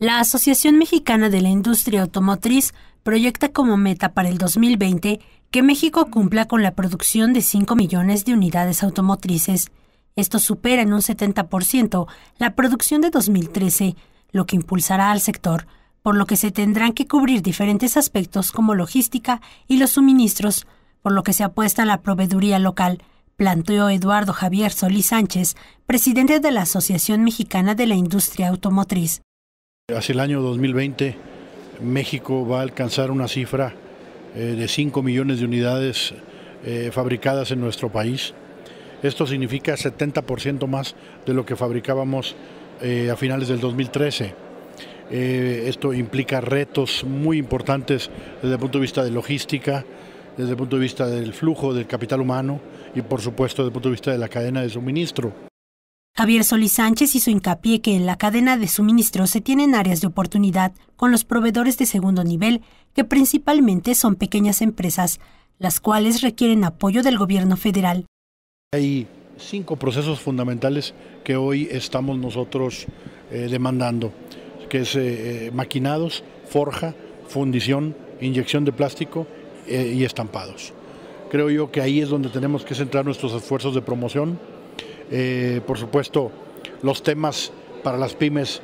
La Asociación Mexicana de la Industria Automotriz proyecta como meta para el 2020 que México cumpla con la producción de 5 millones de unidades automotrices. Esto supera en un 70% la producción de 2013, lo que impulsará al sector, por lo que se tendrán que cubrir diferentes aspectos como logística y los suministros, por lo que se apuesta a la proveeduría local, planteó Eduardo Javier Solís Sánchez, presidente de la Asociación Mexicana de la Industria Automotriz. Hacia el año 2020 México va a alcanzar una cifra eh, de 5 millones de unidades eh, fabricadas en nuestro país. Esto significa 70% más de lo que fabricábamos eh, a finales del 2013. esto implica retos muy importantes desde el punto de vista de logística, desde el punto de vista del flujo del capital humano y por supuesto desde el punto de vista de la cadena de suministro. Javier Solís Sánchez hizo hincapié que en la cadena de suministro se tienen áreas de oportunidad con los proveedores de segundo nivel, que principalmente son pequeñas empresas, las cuales requieren apoyo del gobierno federal. Hay cinco procesos fundamentales que hoy estamos nosotros eh, demandando, que es eh, eh, maquinados, forja, fundición, inyección de plástico y estampados. Creo yo que ahí es donde tenemos que centrar nuestros esfuerzos de promoción eh, por supuesto, los temas para las pymes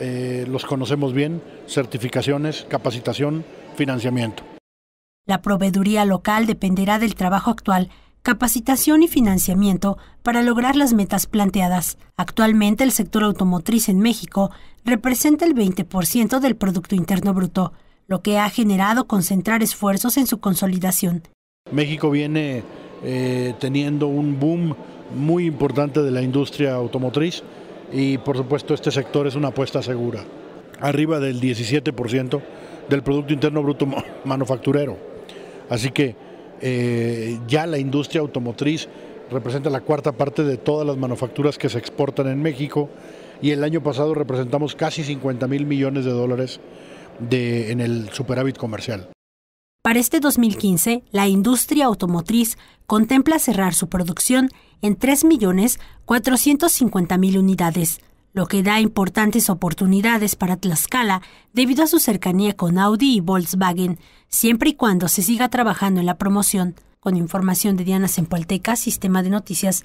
eh, los conocemos bien, certificaciones, capacitación, financiamiento. La proveeduría local dependerá del trabajo actual, capacitación y financiamiento para lograr las metas planteadas. Actualmente el sector automotriz en México representa el 20% del Producto Interno Bruto, lo que ha generado concentrar esfuerzos en su consolidación. México viene eh, teniendo un boom muy importante de la industria automotriz y por supuesto este sector es una apuesta segura, arriba del 17% del Producto Interno Bruto Manufacturero. Así que eh, ya la industria automotriz representa la cuarta parte de todas las manufacturas que se exportan en México y el año pasado representamos casi 50 mil millones de dólares de, en el superávit comercial. Para este 2015, la industria automotriz contempla cerrar su producción en 3.450.000 unidades, lo que da importantes oportunidades para Tlaxcala debido a su cercanía con Audi y Volkswagen, siempre y cuando se siga trabajando en la promoción. Con información de Diana Sempolteca, Sistema de Noticias